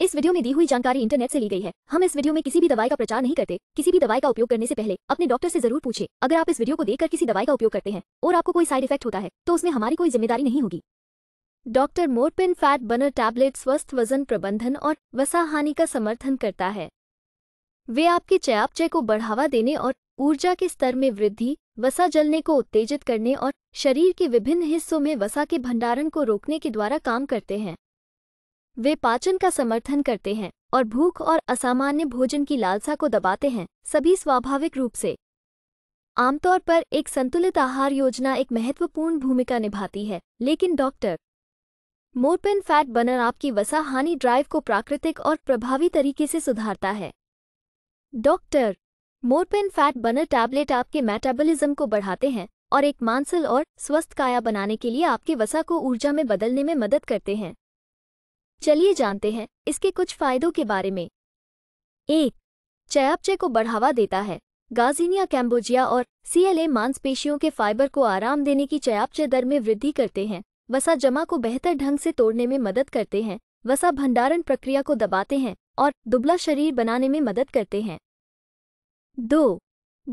इस वीडियो में दी हुई जानकारी इंटरनेट से ली गई है हम इस वीडियो में किसी भी दवाई का प्रचार नहीं करते किसी भी दवाई का उपयोग करने से पहले अपने डॉक्टर से जरूर पूछे अगर आप इस वीडियो को देखकर किसी दवाई का उपयोग करते हैं और आपको कोई साइड इफेक्ट होता है तो उसमें हमारी कोई जिम्मेदारी नहीं होगी doctor Morepen fat burner tablet स्वस्थ वजन प्रबंधन और वसा हानि का समर्थन करता है वे आपके चयापचय को बढ़ावा देने और ऊर्जा के स्तर में वृद्धि वसा जलने को उत्तेजित करने और शरीर के विभिन्न हिस्सों में वसा के भंडारण को रोकने के द्वारा काम करते हैं वे पाचन का समर्थन करते हैं और भूख और असामान्य भोजन की लालसा को दबाते हैं सभी स्वाभाविक रूप से आमतौर पर एक संतुलित आहार योजना एक महत्वपूर्ण भूमिका निभाती है लेकिन डॉक्टर मोरपेन फैट बनर आपकी वसा हानि ड्राइव को प्राकृतिक और प्रभावी तरीके से सुधारता है doctor Morepen fat burner tablet आपके मेटाबॉलिज्म को बढ़ाते हैं और एक मांसल और स्वस्थ काया बनाने के लिए आपके वसा को ऊर्जा में बदलने में मदद करते हैं चलिए जानते हैं इसके कुछ फायदों के बारे में एक चयापचय को बढ़ावा देता है गाजीनिया कैम्बोजिया और सीएलए मांसपेशियों के फाइबर को आराम देने की चयापचय दर में वृद्धि करते हैं वसा जमा को बेहतर ढंग से तोड़ने में मदद करते हैं वसा भंडारण प्रक्रिया को दबाते हैं और दुबला शरीर बनाने में मदद करते हैं दो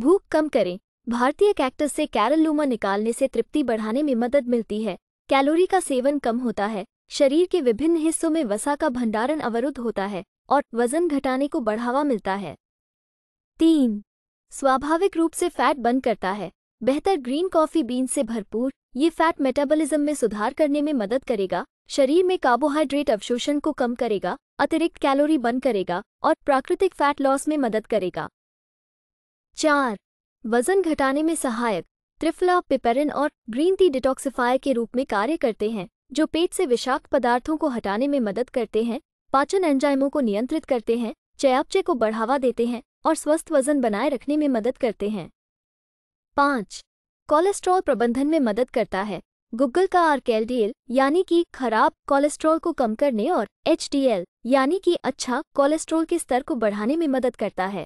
भूख कम करें भारतीय कैक्टस से कैरल लूमा निकालने से तृप्ति बढ़ाने में मदद मिलती है कैलोरी का सेवन कम होता है शरीर के विभिन्न हिस्सों में वसा का भंडारण अवरुद्ध होता है और वजन घटाने को बढ़ावा मिलता है तीन स्वाभाविक रूप से फैट बंद करता है बेहतर ग्रीन कॉफी बीन से भरपूर ये फैट मेटाबॉलिज्म में सुधार करने में मदद करेगा शरीर में कार्बोहाइड्रेट अवशोषण को कम करेगा अतिरिक्त कैलोरी बंद करेगा और प्राकृतिक फैट लॉस में मदद करेगा चार वजन घटाने में सहायक त्रिफला पिपेरिन और ग्रीन टी डिटॉक्सिफायर के रूप में कार्य करते हैं जो पेट से विषाक्त पदार्थों को हटाने में मदद करते हैं पाचन एंजाइमों को नियंत्रित करते हैं चयापचय को बढ़ावा देते हैं और स्वस्थ वजन बनाए रखने में मदद करते हैं पाँच कोलेस्ट्रॉल प्रबंधन में मदद करता है गुग्गल का आरकेएलडीएल यानी कि खराब कोलेस्ट्रॉल को कम करने और एचडीएल यानी कि अच्छा कोलेस्ट्रॉल के स्तर को बढ़ाने में मदद करता है